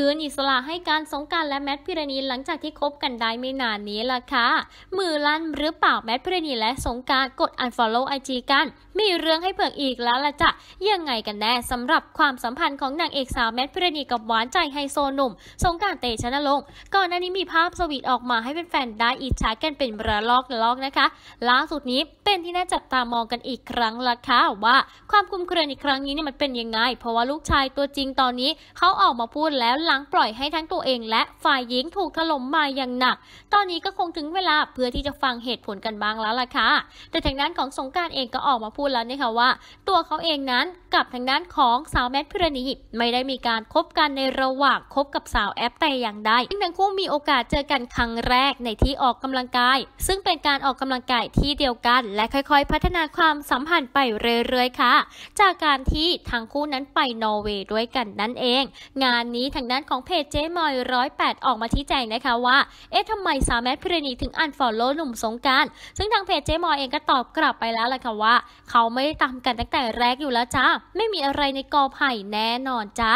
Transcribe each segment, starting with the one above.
คืนอิสระให้การสงการและแมทพิรณี หลังจากที่คบกันได้ไม่นานนี้ล่ะค่ะมือลั่นหรือเปล่าแมทพิรณีและสงการกด unfollow IG กัน มีเรื่องให้เผือกอีกแล้วละจ้ะยังไงกันแน่สำหรับความสัมพันธ์ของนางเอกสาวแมทพิรณี กับหวานใจไฮโซหนุ่ม สงการเตชะนลง ก่อนหน้านี้มีภาพสวีทออกมาให้แฟนๆได้อิจฉากันเป็นระลอกระลอกนะคะล่าสุดนี้เป็นที่น่าจับตามองกันอีกครั้งละค่ะว่า ความคุมเครือในครั้งนี้เนี่ยมันเป็นยังไง เพราะว่าลูกชายตัวจริงตอนนี้เขาออกมาพูดแล้วหลังปล่อยให้ทั้งตัวเองและฝ่ายหญิงถูกถล่มมาอย่างหนัก ตอนนี้ก็คงถึงเวลาเพื่อที่จะฟังเหตุผลกันบ้างแล้วล่ะค่ะ แต่ทางด้านของสงการเองก็ออกมาพูดแล้วนะคะว่า ตัวเขาเองนั้นกับทางด้านของสาวแมทพิรณีไม่ได้มีการคบกันในระหว่างคบกับสาวแอปแต่อย่างใด ทั้งคู่มีโอกาสเจอกันครั้งแรกในที่ออกกำลังกาย ซึ่งเป็นการออกกำลังกายที่เดียวกัน และค่อยๆ พัฒนาความสัมพันธ์ไปเรื่อยๆ ค่ะ จากการที่ทั้งคู่นั้นไปนอร์เวย์ด้วยกันนั่นเอง งานนี้ทางด้านั้นของเพจเจ๊มอยร้อยแปดออกมาชี้แจงนะคะว่า เอ๊ะทำไมสาวแมทพิรณีถึงอันฟอลโล่หนุ่มสงการซึ่งทางเพจเจ๊มอยเองก็ตอบกลับไปแล้วล่ะค่ะว่า เขาไม่ได้ตามกันตั้งแต่แรกอยู่แล้วจ้าไม่มีอะไรในกอไผ่แน่นอนจ้า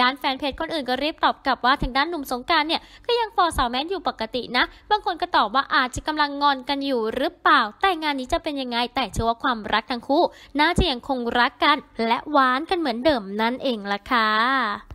ด้านแฟนเพจคนอื่น ก็รีบตอบกลับว่าทางด้านหนุ่มสงการเนี่ยก็ยังฟอลสาวแมทอยู่ปกตินะ บางคนก็ตอบว่าอาจจะกำลังงอนกันอยู่หรือเปล่า แต่งานนี้จะเป็นยังไงแต่เชื่อว่าความรักทั้งคู่น่าจะยังคงรักกันและหวานกันเหมือนเดิมนั่นเองล่ะค่ะ